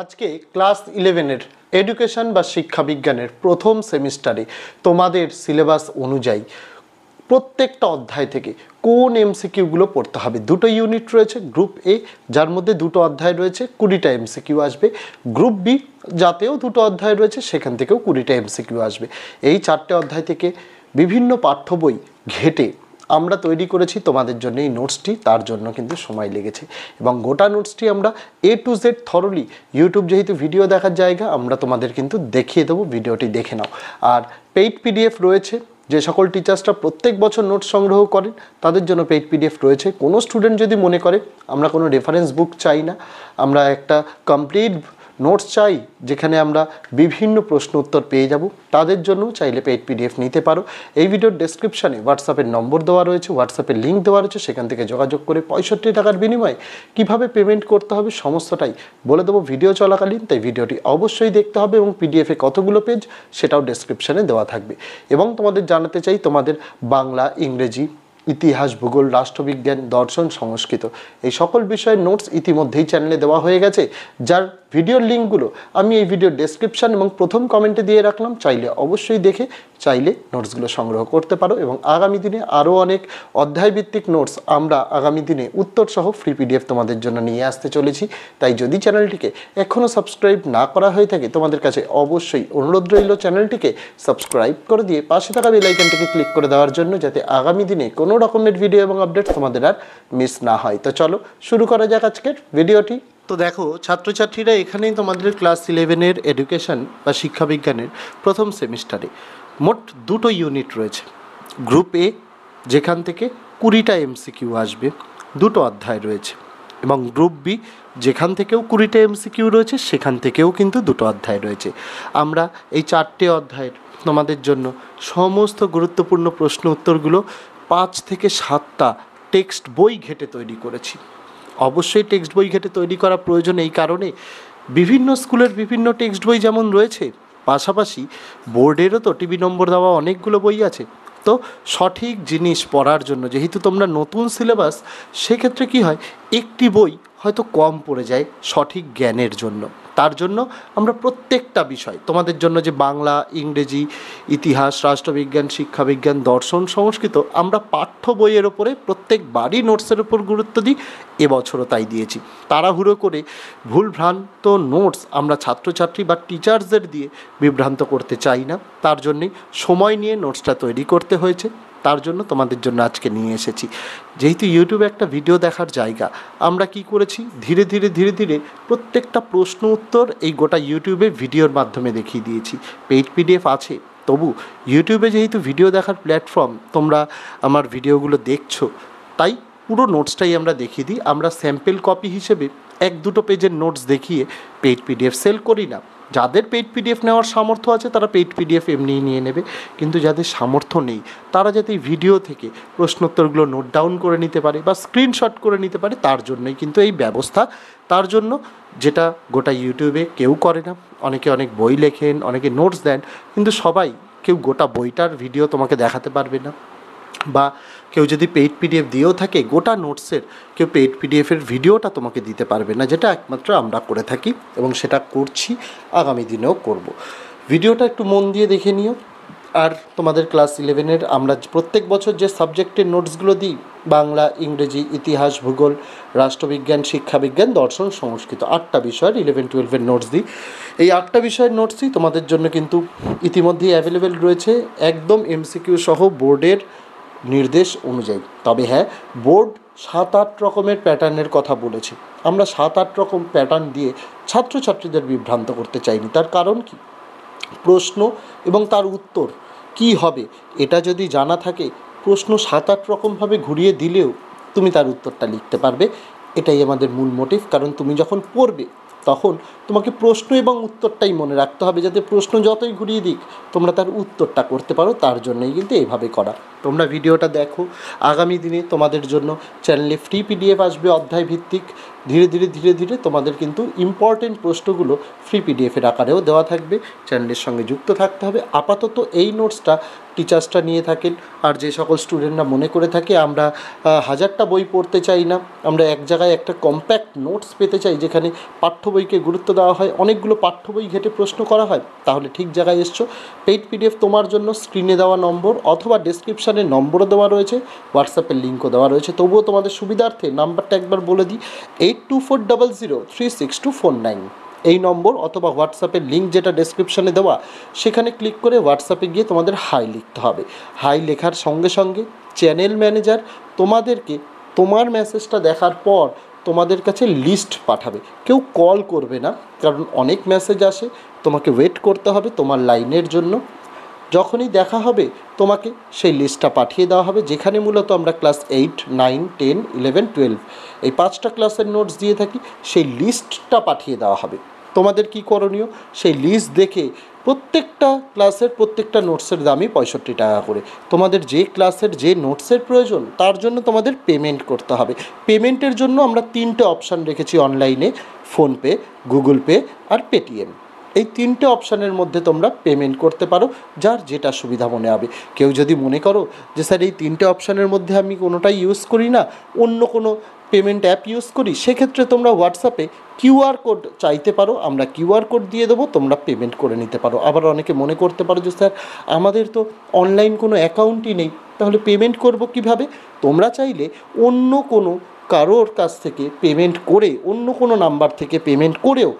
আজকে ক্লাস ইলেভেনের এডুকেশন বা শিক্ষা বিজ্ঞানের প্রথম সেমিস্টারে তোমাদের সিলেবাস অনুযায়ী প্রত্যেকটা অধ্যায় থেকে কোন এমসিকিউগুলো পড়তে হবে দুটো ইউনিট রয়েছে গ্রুপ এ যার মধ্যে দুটো অধ্যায় রয়েছে কুড়িটা এমসিকিউ আসবে গ্রুপ বি যাতেও দুটো অধ্যায় রয়েছে সেখান থেকেও কুড়িটা এমসিকিউ আসবে এই চারটে অধ্যায় থেকে বিভিন্ন পাঠ্য বই ঘেটে আমরা তৈরি করেছি তোমাদের জন্য এই নোটসটি তার জন্য কিন্তু সময় লেগেছে এবং গোটা নোটসটি আমরা A to Z thoroughly YouTube যেহেতু ভিডিও দেখার জায়গা আমরা তোমাদের কিন্তু দেখিয়ে দেবো ভিডিওটি দেখে নাও আর পেইড পিডিএফ রয়েছে যে সকল টিচার্সরা প্রত্যেক বছর নোট সংগ্রহ করেন তাদের জন্য পেইড পিডিএফ রয়েছে কোনো স্টুডেন্ট যদি মনে করে আমরা কোনো রেফারেন্স বুক চাই না আমরা একটা কমপ্লিট নোটস চাই যেখানে আমরা বিভিন্ন প্রশ্ন উত্তর পেয়ে যাব তাদের জন্য চাইলে পেইড পিডিএফ নিতে পারো এই ভিডিওর ডেসক্রিপশানে হোয়াটসঅ্যাপের নম্বর দেওয়া রয়েছে হোয়াটসঅ্যাপের লিঙ্ক দেওয়া রয়েছে সেখান থেকে যোগাযোগ করে পঁয়ষট্টি টাকার বিনিময়ে কিভাবে পেমেন্ট করতে হবে সমস্তটাই বলে দেবো ভিডিও চলাকালীন তাই ভিডিওটি অবশ্যই দেখতে হবে এবং পিডিএফে কতগুলো পেজ সেটাও ডেসক্রিপশানে দেওয়া থাকবে এবং তোমাদের জানাতে চাই তোমাদের বাংলা ইংরেজি ইতিহাস ভূগোল রাষ্ট্রবিজ্ঞান দর্শন সংস্কৃত এই সকল বিষয়ের নোটস ইতিমধ্যেই চ্যানেলে দেওয়া হয়ে গেছে যার ভিডিওর লিঙ্কগুলো আমি এই ভিডিও ডেসক্রিপশান এবং প্রথম কমেন্টে দিয়ে রাখলাম চাইলে অবশ্যই দেখে চাইলে নোটসগুলো সংগ্রহ করতে পারো এবং আগামী দিনে আরও অনেক অধ্যায়ভিত্তিক নোটস আমরা আগামী দিনে উত্তরসহ ফ্রি পিডিএফ তোমাদের জন্য নিয়ে আসতে চলেছি তাই যদি চ্যানেলটিকে এখনও সাবস্ক্রাইব না করা হয়ে থাকে তোমাদের কাছে অবশ্যই অনুরোধ রইল চ্যানেলটিকে সাবস্ক্রাইব করে দিয়ে পাশে থাকা বেলাইকানটিকে ক্লিক করে দেওয়ার জন্য যাতে আগামী দিনে কোনো কোনো রকমের ভিডিও এবং আপডেট তোমাদের আর মিস না হয় তো চলো শুরু করা যাক আজকের ভিডিওটি তো দেখো ছাত্রছাত্রীরা এখানেই তোমাদের ক্লাস ইলেভেনের এডুকেশান বা শিক্ষাবিজ্ঞানের প্রথম সেমিস্টারে মোট দুটো ইউনিট রয়েছে গ্রুপ এ যেখান থেকে কুড়িটা এমসিকিউ আসবে দুটো অধ্যায় রয়েছে এবং গ্রুপ বি যেখান থেকেও কুড়িটা এমসিকিউ রয়েছে সেখান থেকেও কিন্তু দুটো অধ্যায় রয়েছে আমরা এই চারটে অধ্যায়ের তোমাদের জন্য সমস্ত গুরুত্বপূর্ণ প্রশ্ন উত্তরগুলো পাঁচ থেকে সাতটা টেক্সট বই ঘেটে তৈরি করেছি অবশ্যই টেক্সট বই ঘেটে তৈরি করা প্রয়োজন এই কারণে বিভিন্ন স্কুলের বিভিন্ন টেক্সট বই যেমন রয়েছে পাশাপাশি বোর্ডেরও তো টিভি নম্বর দেওয়া অনেকগুলো বই আছে তো সঠিক জিনিস পড়ার জন্য যেহেতু তোমরা নতুন সিলেবাস সেক্ষেত্রে কি হয় একটি বই হয়তো কম পড়ে যায় সঠিক জ্ঞানের জন্য তার জন্য আমরা প্রত্যেকটা বিষয় তোমাদের জন্য যে বাংলা ইংরেজি ইতিহাস রাষ্ট্রবিজ্ঞান শিক্ষাবিজ্ঞান দর্শন সংস্কৃত আমরা পাঠ্য বইয়ের ওপরে প্রত্যেকবারই নোটসের ওপর গুরুত্ব দিই এবছরও তাই দিয়েছি তাড়াহুড়ো করে ভুলভ্রান্ত নোটস আমরা ছাত্রছাত্রী বা টিচার্সদের দিয়ে বিভ্রান্ত করতে চাই না তার জন্যেই সময় নিয়ে নোটসটা তৈরি করতে হয়েছে তার জন্য তোমাদের জন্য আজকে নিয়ে এসেছি যেহেতু ইউটিউবে একটা ভিডিও দেখার জায়গা আমরা কি করেছি ধীরে ধীরে ধীরে ধীরে প্রত্যেকটা প্রশ্ন উত্তর এই গোটা ইউটিউবে ভিডিওর মাধ্যমে দেখিয়ে দিয়েছি পেইড পিডিএফ আছে তবু ইউটিউবে যেহেতু ভিডিও দেখার প্ল্যাটফর্ম তোমরা আমার ভিডিওগুলো দেখছো তাই পুরো নোটসটাই আমরা দেখিয়ে দিই আমরা স্যাম্পেল কপি হিসেবে এক দুটো পেজের নোটস দেখিয়ে পেইড পিডিএফ সেল করি না যাদের পেইড পিডিএফ নেওয়ার সামর্থ্য আছে তারা পেইড পিডিএফ এমনিই নিয়ে নেবে কিন্তু যাদের সামর্থ্য নেই তারা যাতে ভিডিও থেকে প্রশ্নোত্তরগুলো নোট ডাউন করে নিতে পারে বা স্ক্রিনশট করে নিতে পারে তার জন্যই কিন্তু এই ব্যবস্থা তার জন্য যেটা গোটা ইউটিউবে কেউ করে না অনেকে অনেক বই লেখেন অনেকে নোটস দেন কিন্তু সবাই কেউ গোটা বইটার ভিডিও তোমাকে দেখাতে পারবে না বা কেউ যদি পেইড পিডিএফ দিয়েও থাকে গোটা নোটসের কেউ পেইড পিডিএফের ভিডিওটা তোমাকে দিতে পারবে না যেটা একমাত্র আমরা করে থাকি এবং সেটা করছি আগামী দিনেও করব। ভিডিওটা একটু মন দিয়ে দেখে নিও আর তোমাদের ক্লাস ইলেভেনের আমরা প্রত্যেক বছর যে সাবজেক্টের নোটসগুলো দিই বাংলা ইংরেজি ইতিহাস ভূগোল রাষ্ট্রবিজ্ঞান শিক্ষাবিজ্ঞান দর্শন সংস্কৃত আটটা বিষয়ের ইলেভেন টুয়েলভের নোটস দিই এই আটটা বিষয়ের নোটসই তোমাদের জন্য কিন্তু ইতিমধ্যেই অ্যাভেলেবেল রয়েছে একদম এমসিকিউ সহ বোর্ডের নির্দেশ অনুযায়ী তবে হ্যাঁ বোর্ড সাত আট রকমের প্যাটার্নের কথা বলেছে আমরা সাত আট রকম প্যাটার্ন দিয়ে ছাত্রছাত্রীদের বিভ্রান্ত করতে চাইনি তার কারণ কি প্রশ্ন এবং তার উত্তর কি হবে এটা যদি জানা থাকে প্রশ্ন সাত আট রকমভাবে ঘুরিয়ে দিলেও তুমি তার উত্তরটা লিখতে পারবে এটাই আমাদের মূল মোটিভ কারণ তুমি যখন পড়বে তখন তোমাকে প্রশ্ন এবং উত্তরটাই মনে রাখতে হবে যাতে প্রশ্ন যতই ঘুরিয়ে দিক তোমরা তার উত্তরটা করতে পারো তার জন্যই কিন্তু এভাবে করা তোমরা ভিডিওটা দেখো আগামী দিনে তোমাদের জন্য চ্যানেলে ফ্রি পিডিএফ আসবে অধ্যায় ভিত্তিক ধীরে ধীরে ধীরে ধীরে তোমাদের কিন্তু ইম্পর্টেন্ট প্রশ্নগুলো ফ্রি পিডিএফের আকারেও দেওয়া থাকবে চ্যানেলের সঙ্গে যুক্ত থাকতে হবে আপাতত এই নোটসটা টিচার্সটা নিয়ে থাকেন আর যে সকল স্টুডেন্টরা মনে করে থাকে আমরা হাজারটা বই পড়তে চাই না আমরা এক জায়গায় একটা কম্প্যাক্ট নোটস পেতে চাই যেখানে পাঠ্য বইকে গুরুত্ব দেওয়া হয় অনেকগুলো পাঠ্য বই ঘেটে প্রশ্ন করা হয় তাহলে ঠিক জায়গায় এসছো পেইড পিডিএফ তোমার জন্য স্ক্রিনে দেওয়া নম্বর অথবা ডিসক্রিপশানে নম্বরও দেওয়া রয়েছে হোয়াটসঅ্যাপের লিঙ্কও দেওয়া রয়েছে তবুও তোমাদের সুবিধার্থে নাম্বারটা একবার বলে দিই eight two four double zero three six two four nine এই নম্বর অথবা হোয়াটসঅ্যাপের লিঙ্ক যেটা ডেসক্রিপশানে দেওয়া সেখানে ক্লিক করে হোয়াটসঅ্যাপে গিয়ে তোমাদের হাই লিখতে হবে হাই লেখার সঙ্গে সঙ্গে চ্যানেল ম্যানেজার তোমাদেরকে তোমার মেসেজটা দেখার পর তোমাদের কাছে লিস্ট পাঠাবে কেউ কল করবে না কারণ অনেক মেসেজ আসে তোমাকে ওয়েট করতে হবে তোমার লাইনের জন্য যখনই দেখা হবে তোমাকে সেই লিস্টটা পাঠিয়ে দেওয়া হবে যেখানে মূলত আমরা class eight nine ten eleven twelve এই পাঁচটা ক্লাসের নোটস দিয়ে থাকি সেই লিস্টটা পাঠিয়ে দেওয়া হবে তোমাদের কি করণীয় সেই লিস্ট দেখে প্রত্যেকটা ক্লাসের প্রত্যেকটা নোটসের দামই পঁয়ষট্টি টাকা করে তোমাদের যে ক্লাসের যে নোটসের প্রয়োজন তার জন্য তোমাদের পেমেন্ট করতে হবে পেমেন্টের জন্য আমরা তিনটে অপশান রেখেছি অনলাইনে ফোনপে গুগল পে আর পেটিএম এই তিনটে অপশানের মধ্যে তোমরা পেমেন্ট করতে পারো যার যেটা সুবিধা মনে হবে কেউ যদি মনে করো যে স্যার এই তিনটে অপশানের মধ্যে আমি কোনোটাই ইউজ করি না অন্য কোনো পেমেন্ট অ্যাপ ইউজ করি সেক্ষেত্রে তোমরা হোয়াটসঅ্যাপে কিউআর কোড চাইতে পারো আমরা কিউআর কোড দিয়ে দেবো তোমরা পেমেন্ট করে নিতে পারো আবার অনেকে মনে করতে পারো যে স্যার আমাদের তো অনলাইন কোনো অ্যাকাউন্টই নেই তাহলে পেমেন্ট করব কিভাবে তোমরা চাইলে অন্য কোনো কারোর কাছ থেকে পেমেন্ট করে অন্য কোনো নাম্বার থেকে পেমেন্ট করেও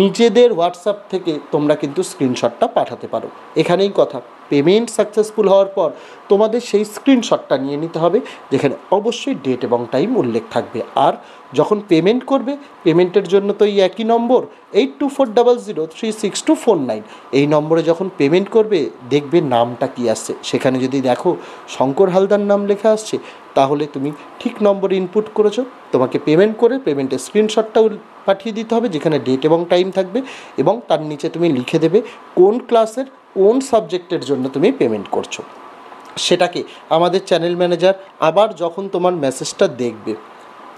নিজেদের হোয়াটসঅ্যাপ থেকে তোমরা কিন্তু স্ক্রিনশটটা পাঠাতে পারো এখানেই কথা পেমেন্ট সাকসেসফুল হওয়ার পর তোমাদের সেই স্ক্রিনশটটা নিয়ে নিতে হবে যেখানে অবশ্যই ডেট এবং টাইম উল্লেখ থাকবে আর যখন পেমেন্ট করবে পেমেন্টের জন্য তো এই একই নম্বর eight two four double zero three six two four nine এই নম্বরে যখন পেমেন্ট করবে দেখবে নামটা কি আসছে সেখানে যদি দেখো শঙ্কর হালদার নাম লেখা আসছে তাহলে তুমি ঠিক নম্বরে ইনপুট করেছো তোমাকে পেমেন্ট করে পেমেন্টের স্ক্রিনশটটাও পাঠিয়ে দিতে হবে যেখানে ডেট এবং টাইম থাকবে এবং তার নিচে তুমি লিখে দেবে কোন ক্লাসের কোন সাবজেক্টের জন্য তুমি পেমেন্ট করছো সেটাকে আমাদের চ্যানেল ম্যানেজার আবার যখন তোমার মেসেজটা দেখবে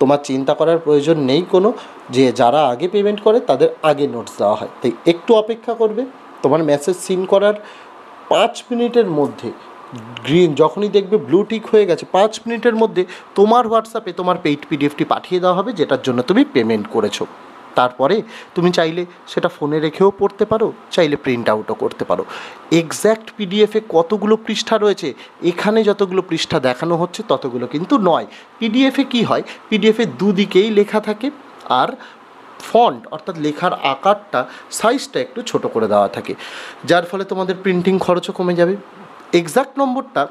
তোমার চিন্তা করার প্রয়োজন নেই কোনো যে যারা আগে পেমেন্ট করে তাদের আগে নোটস দেওয়া হয় তাই একটু অপেক্ষা করবে তোমার মেসেজ সিন করার পাঁচ মিনিটের মধ্যে গ্রিন যখনই দেখবে ব্লু টিক হয়ে গেছে পাঁচ মিনিটের মধ্যে তোমার হোয়াটসঅ্যাপে তোমার পেইড পিডিএফটি পাঠিয়ে দেওয়া হবে যেটার জন্য তুমি পেমেন্ট করেছো তারপরে তুমি চাইলে সেটা ফোনে রেখেও পড়তে পারো চাইলে প্রিন্ট আউটও করতে পারো এক্স্যাক্ট পিডিএফে কতগুলো পৃষ্ঠা রয়েছে এখানে যতগুলো পৃষ্ঠা দেখানো হচ্ছে ততগুলো কিন্তু নয় পিডিএফে কি হয় পিডিএফে দুদিকেই লেখা থাকে আর ফন্ট অর্থাৎ লেখার আকারটা সাইজটা একটু ছোট করে দেওয়া থাকে যার ফলে তোমাদের প্রিন্টিং খরচও কমে যাবে এক্সাক্ট নম্বরটা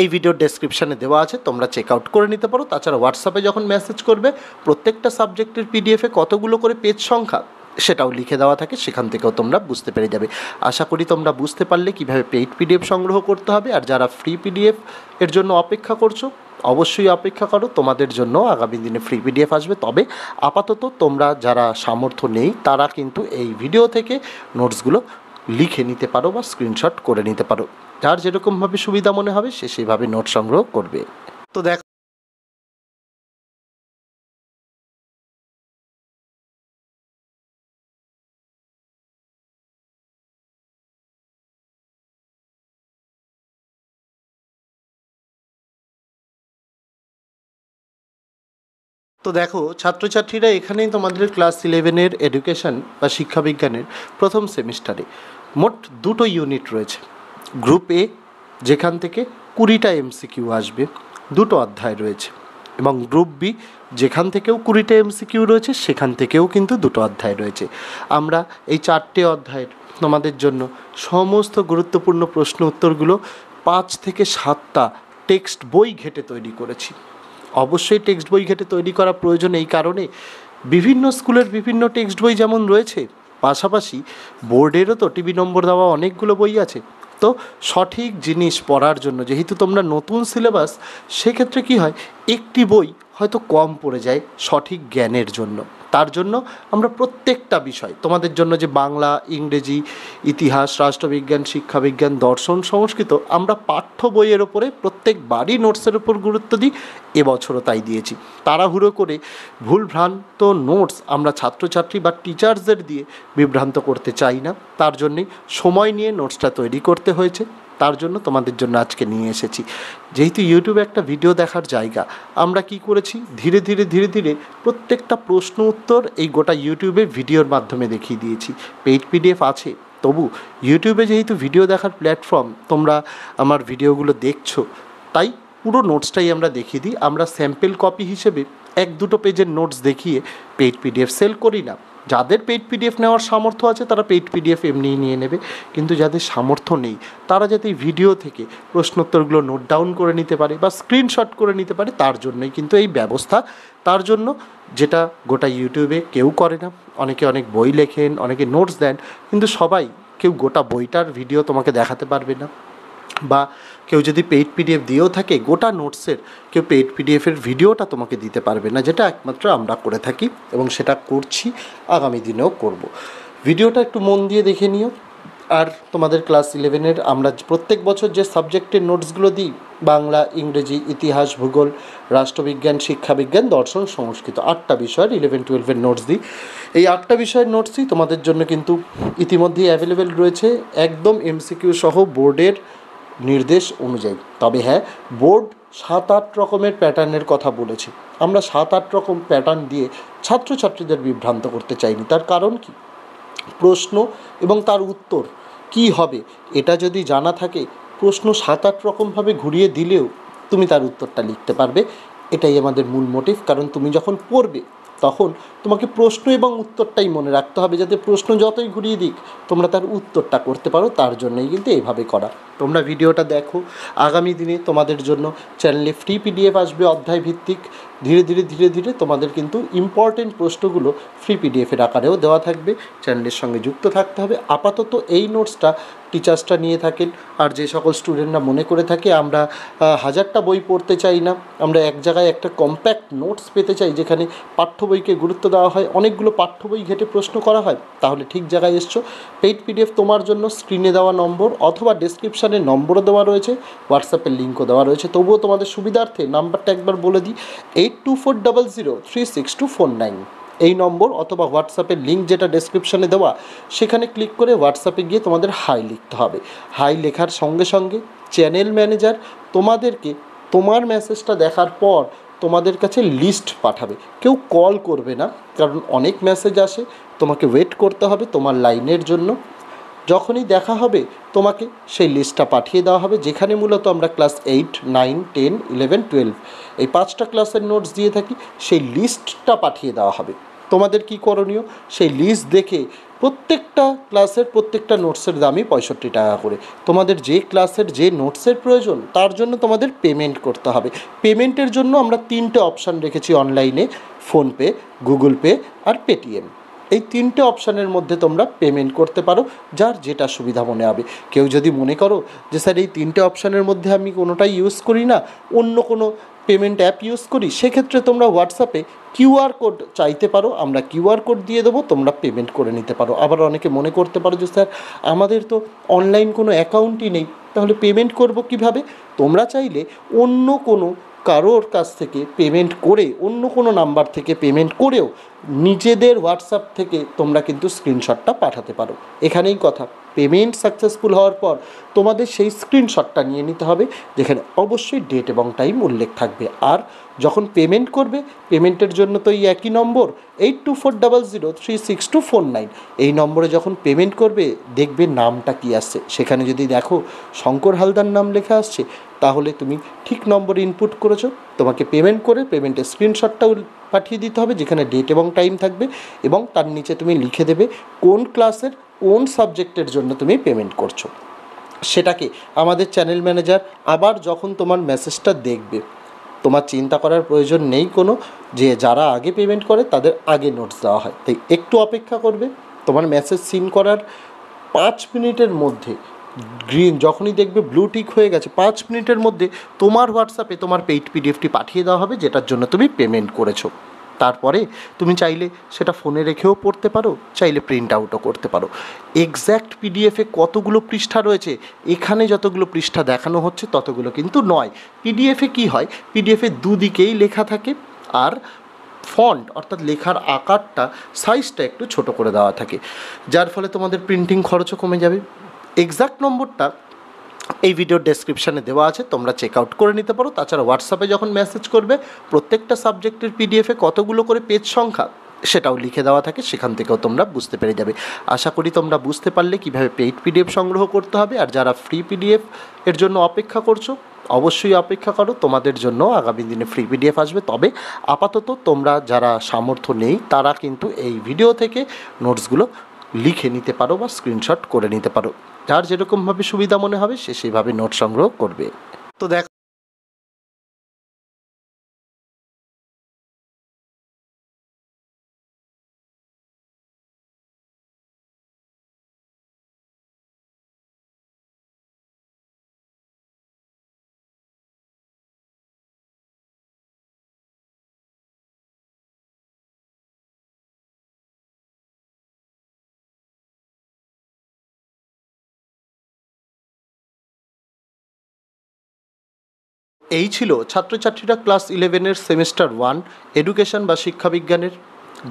এই ভিডিও ডেসক্রিপশানে দেওয়া আছে তোমরা চেক আউট করে নিতে পারো তাছাড়া হোয়াটসঅ্যাপে যখন মেসেজ করবে প্রত্যেকটা সাবজেক্টের পিডিএফে কতগুলো করে পেজ সংখ্যা সেটাও লিখে দেওয়া থাকে সেখান থেকেও তোমরা বুঝতে পেরে যাবে আশা করি তোমরা বুঝতে পারলে কিভাবে পেইড পিডিএফ সংগ্রহ করতে হবে আর যারা ফ্রি পিডিএফ এর জন্য অপেক্ষা করছো অবশ্যই অপেক্ষা করো তোমাদের জন্য আগামী দিনে ফ্রি পিডিএফ আসবে তবে আপাতত তোমরা যারা সামর্থ্য নেই তারা কিন্তু এই ভিডিও থেকে নোটসগুলো লিখে নিতে পারো বা স্ক্রিনশট করে নিতে পারো যার যেরকমভাবে সুবিধা মনে হবে সে সেইভাবে নোট সংগ্রহ করবে তো দেখ তো দেখো ছাত্রছাত্রীরা এখানেই তোমাদের ক্লাস ইলেভেনের এডুকেশান বা শিক্ষাবিজ্ঞানের প্রথম সেমিস্টারে মোট দুটো ইউনিট রয়েছে গ্রুপ এ যেখান থেকে কুড়িটা এমসিকিউ আসবে দুটো অধ্যায় রয়েছে এবং গ্রুপ বি যেখান থেকেও কুড়িটা এমসিকিউ রয়েছে সেখান থেকেও কিন্তু দুটো অধ্যায় রয়েছে আমরা এই চারটে অধ্যায়ের তোমাদের জন্য সমস্ত গুরুত্বপূর্ণ প্রশ্ন উত্তরগুলো পাঁচ থেকে সাতটা টেক্সট বই ঘেটে তৈরি করেছি অবশ্যই টেক্সট বই ঘেটে তৈরি করা প্রয়োজন এই কারণে বিভিন্ন স্কুলের বিভিন্ন টেক্সট বই যেমন রয়েছে পাশাপাশি বোর্ডেরও তো টিভি নম্বর দেওয়া অনেকগুলো বই আছে তো সঠিক জিনিস পড়ার জন্য যেহেতু তোমরা নতুন সিলেবাস সেক্ষেত্রে কী হয় একটি বই হয়তো কম পড়ে যায় সঠিক জ্ঞানের জন্য তার জন্য আমরা প্রত্যেকটা বিষয় তোমাদের জন্য যে বাংলা ইংরেজি ইতিহাস রাষ্ট্রবিজ্ঞান শিক্ষাবিজ্ঞান দর্শন সংস্কৃত আমরা পাঠ্য বইয়ের ওপরে প্রত্যেক বাড়ি নোটসের ওপর গুরুত্ব দিই এবছরও তাই দিয়েছি তাড়াহুড়ো করে ভুলভ্রান্ত নোটস আমরা ছাত্রছাত্রী বা টিচার্সদের দিয়ে বিভ্রান্ত করতে চাই না তার জন্যই সময় নিয়ে নোটসটা তৈরি করতে হয়েছে তার জন্য তোমাদের জন্য আজকে নিয়ে এসেছি যেহেতু ইউটিউবে একটা ভিডিও দেখার জায়গা আমরা কি করেছি ধীরে ধীরে ধীরে ধীরে প্রত্যেকটা প্রশ্ন উত্তর এই গোটা ইউটিউবে ভিডিওর মাধ্যমে দেখিয়ে দিয়েছি পেইড পিডিএফ আছে তবু ইউটিউবে যেহেতু ভিডিও দেখার প্ল্যাটফর্ম তোমরা আমার ভিডিওগুলো দেখছো তাই পুরো নোটসটাই আমরা দেখিয়ে দিই আমরা স্যাম্পেল কপি হিসেবে এক দুটো পেজের নোটস দেখিয়ে পেইড পিডিএফ সেল করি না যাদের পেইড পিডিএফ নেওয়ার সামর্থ্য আছে তারা পেইড পিডিএফ এমনিই নিয়ে নেবে কিন্তু যাদের সামর্থ্য নেই তারা যাতে ভিডিও থেকে প্রশ্নোত্তরগুলো নোট ডাউন করে নিতে পারে বা স্ক্রিনশট করে নিতে পারে তার জন্যই কিন্তু এই ব্যবস্থা তার জন্য যেটা গোটা ইউটিউবে কেউ করে না অনেকে অনেক বই লেখেন অনেকে নোটস দেন কিন্তু সবাই কেউ গোটা বইটার ভিডিও তোমাকে দেখাতে পারবে না বা কেউ যদি পেইড পিডিএফ দিয়েও থাকে গোটা নোটসের কেউ পেইড পিডিএফের ভিডিওটা তোমাকে দিতে পারবে না যেটা একমাত্র আমরা করে থাকি এবং সেটা করছি আগামী দিনেও করব। ভিডিওটা একটু মন দিয়ে দেখে নিও আর তোমাদের ক্লাস ইলেভেনের আমরা প্রত্যেক বছর যে সাবজেক্টের নোটসগুলো দিই বাংলা ইংরেজি ইতিহাস ভূগোল রাষ্ট্রবিজ্ঞান শিক্ষাবিজ্ঞান দর্শন সংস্কৃত আটটা বিষয়ের ইলেভেন টুয়েলভের নোটস দিই এই আটটা বিষয়ের নোটসই তোমাদের জন্য কিন্তু ইতিমধ্যেই অ্যাভেলেবেল রয়েছে একদম এমসিকিউ সহ বোর্ডের নির্দেশ অনুযায়ী তবে হ্যাঁ বোর্ড সাত আট রকমের প্যাটার্নের কথা বলেছে আমরা সাত আট রকম প্যাটার্ন দিয়ে ছাত্রছাত্রীদের বিভ্রান্ত করতে চাইনি তার কারণ কি প্রশ্ন এবং তার উত্তর কি হবে এটা যদি জানা থাকে প্রশ্ন সাত আট রকমভাবে ঘুরিয়ে দিলেও তুমি তার উত্তরটা লিখতে পারবে এটাই আমাদের মূল মোটিভ কারণ তুমি যখন পড়বে তখন তোমাকে প্রশ্ন এবং উত্তরটাই মনে রাখতে হবে যাতে প্রশ্ন যতই ঘুরিয়ে দিক তোমরা তার উত্তরটা করতে পারো তার জন্যই কিন্তু এভাবে করা তোমরা ভিডিওটা দেখো আগামী দিনে তোমাদের জন্য চ্যানেলে ফ্রি পিডিএফ আসবে অধ্যায় ভিত্তিক ধীরে ধীরে ধীরে ধীরে তোমাদের কিন্তু ইম্পর্টেন্ট প্রশ্নগুলো ফ্রি পিডিএফের আকারেও দেওয়া থাকবে চ্যানেলের সঙ্গে যুক্ত থাকতে হবে আপাতত এই নোটসটা টিচার্সটা নিয়ে থাকেন আর যে সকল স্টুডেন্টরা মনে করে থাকে আমরা হাজারটা বই পড়তে চাই না আমরা এক জায়গায় একটা কম্প্যাক্ট নোটস পেতে চাই যেখানে পাঠ্য বইকে গুরুত্ব দেওয়া হয় অনেকগুলো পাঠ্য বই ঘেটে প্রশ্ন করা হয় তাহলে ঠিক জায়গায় এসছো পেইড পিডিএফ তোমার জন্য স্ক্রিনে দেওয়া নম্বর অথবা ডেসক্রিপশান ডিসক্রিপশানে নম্বরও দেওয়া রয়েছে হোয়াটসঅ্যাপের লিঙ্কও দেওয়া রয়েছে তবুও তোমাদের সুবিধার্থে নাম্বারটা একবার বলে দিই eight two four double zero three six two four nine এই নম্বর অথবা হোয়াটসঅ্যাপের লিঙ্ক যেটা ডেসক্রিপশানে দেওয়া সেখানে ক্লিক করে হোয়াটসঅ্যাপে গিয়ে তোমাদের হাই লিখতে হবে হাই লেখার সঙ্গে সঙ্গে চ্যানেল ম্যানেজার তোমাদেরকে তোমার মেসেজটা দেখার পর তোমাদের কাছে লিস্ট পাঠাবে কেউ কল করবে না কারণ অনেক মেসেজ আসে তোমাকে ওয়েট করতে হবে তোমার লাইনের জন্য যখনই দেখা হবে তোমাকে সেই লিস্টটা পাঠিয়ে দেওয়া হবে যেখানে মূলত আমরা class eight nine ten eleven twelve এই পাঁচটা ক্লাসের নোটস দিয়ে থাকি সেই লিস্টটা পাঠিয়ে দেওয়া হবে তোমাদের কি করণীয় সেই লিস্ট দেখে প্রত্যেকটা ক্লাসের প্রত্যেকটা নোটসের দামই পঁয়ষট্টি টাকা করে তোমাদের যে ক্লাসের যে নোটসের প্রয়োজন তার জন্য তোমাদের পেমেন্ট করতে হবে পেমেন্টের জন্য আমরা তিনটে অপশান রেখেছি অনলাইনে ফোনপে গুগল পে আর পেটিএম এই তিনটে অপশানের মধ্যে তোমরা পেমেন্ট করতে পারো যার যেটা সুবিধা মনে হবে কেউ যদি মনে করো যে স্যার এই তিনটে অপশানের মধ্যে আমি কোনোটাই ইউজ করি না অন্য কোনো পেমেন্ট অ্যাপ ইউজ করি সেক্ষেত্রে তোমরা হোয়াটসঅ্যাপে কিউআর কোড চাইতে পারো আমরা কিউআর কোড দিয়ে দেবো তোমরা পেমেন্ট করে নিতে পারো আবার অনেকে মনে করতে পারো যে স্যার আমাদের তো অনলাইন কোনো অ্যাকাউন্টই নেই তাহলে পেমেন্ট করব কিভাবে তোমরা চাইলে অন্য কোনো কারোর কাছ থেকে পেমেন্ট করে অন্য কোনো নাম্বার থেকে পেমেন্ট করেও নিজেদের হোয়াটসঅ্যাপ থেকে তোমরা কিন্তু স্ক্রিনশটটা পাঠাতে পারো এখানেই কথা পেমেন্ট সাকসেসফুল হওয়ার পর তোমাদের সেই স্ক্রিনশটটা নিয়ে নিতে হবে যেখানে অবশ্যই ডেট এবং টাইম উল্লেখ থাকবে আর যখন পেমেন্ট করবে পেমেন্টের জন্য তো এই একই নম্বর eight two four double zero three six two four nine এই নম্বরে যখন পেমেন্ট করবে দেখবে নামটা কী আসছে সেখানে যদি দেখো শঙ্কর হালদার নাম লেখা আসছে তাহলে তুমি ঠিক নম্বরে ইনপুট করেছো তোমাকে পেমেন্ট করে পেমেন্টের স্ক্রিনশটটা পাঠিয়ে দিতে হবে যেখানে ডেট এবং টাইম থাকবে এবং তার নিচে তুমি লিখে দেবে কোন ক্লাসের কোন সাবজেক্টের জন্য তুমি পেমেন্ট করছো সেটাকে আমাদের চ্যানেল ম্যানেজার আবার যখন তোমার মেসেজটা দেখবে তোমার চিন্তা করার প্রয়োজন নেই কোনো যে যারা আগে পেমেন্ট করে তাদের আগে নোটস দেওয়া হয় তাই একটু অপেক্ষা করবে তোমার মেসেজ সিন করার পাঁচ মিনিটের মধ্যে গ্রিন যখনই দেখবে ব্লু টিক হয়ে গেছে পাঁচ মিনিটের মধ্যে তোমার হোয়াটসঅ্যাপে তোমার পেইড পিডিএফটি পাঠিয়ে দেওয়া হবে যেটার জন্য তুমি পেমেন্ট করেছো তারপরে তুমি চাইলে সেটা ফোনে রেখেও পড়তে পারো চাইলে প্রিন্ট আউটও করতে পারো এক্স্যাক্ট পিডিএফে কতগুলো পৃষ্ঠা রয়েছে এখানে যতগুলো পৃষ্ঠা দেখানো হচ্ছে ততগুলো কিন্তু নয় পিডিএফে কি হয় পিডিএফে দুদিকেই লেখা থাকে আর ফন্ট অর্থাৎ লেখার আকারটা সাইজটা একটু ছোট করে দেওয়া থাকে যার ফলে তোমাদের প্রিন্টিং খরচও কমে যাবে এক্স্যাক্ট নম্বরটা এই ভিডিওর ডেসক্রিপশানে দেওয়া আছে তোমরা চেক আউট করে নিতে পারো তাছাড়া হোয়াটসঅ্যাপে যখন মেসেজ করবে প্রত্যেকটা সাবজেক্টের পিডিএফে কতগুলো করে পেজ সংখ্যা সেটাও লিখে দেওয়া থাকে সেখান থেকেও তোমরা বুঝতে পেরে যাবে আশা করি তোমরা বুঝতে পারলে কিভাবে পেইড পিডিএফ সংগ্রহ করতে হবে আর যারা ফ্রি পিডিএফ এর জন্য অপেক্ষা করছো অবশ্যই অপেক্ষা করো তোমাদের জন্য আগামী দিনে ফ্রি পিডিএফ আসবে তবে আপাতত তোমরা যারা সামর্থ্য নেই তারা কিন্তু এই ভিডিও থেকে নোটসগুলো লিখে নিতে পারো বা স্ক্রিনশট করে নিতে পারো যার যেরকমভাবে সুবিধা মনে হবে সে সেইভাবে নোট সংগ্রহ করবে তো দেখ এই ছিল ছাত্রছাত্রীরা ক্লাস ইলেভেনের সেমিস্টার ওয়ান এডুকেশন বা শিক্ষাবিজ্ঞানের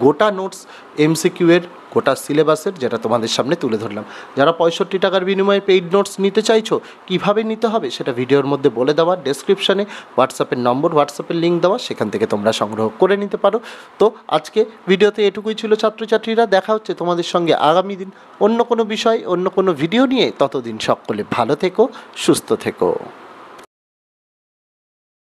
গোটা নোটস এমসিকিউ এর গোটা সিলেবাসের যেটা তোমাদের সামনে তুলে ধরলাম যারা পঁয়ষট্টি টাকার বিনিময়ে পেইড নোটস নিতে চাইছো কিভাবে নিতে হবে সেটা ভিডিওর মধ্যে বলে দেওয়া ডেসক্রিপশানে হোয়াটসঅ্যাপের নম্বর হোয়াটসঅ্যাপের লিঙ্ক দেওয়া সেখান থেকে তোমরা সংগ্রহ করে নিতে পারো তো আজকে ভিডিওতে এটুকুই ছিল ছাত্রছাত্রীরা দেখা হচ্ছে তোমাদের সঙ্গে আগামী দিন অন্য কোনো বিষয় অন্য কোনো ভিডিও নিয়ে ততদিন সকলে ভালো থেকো সুস্থ থেকো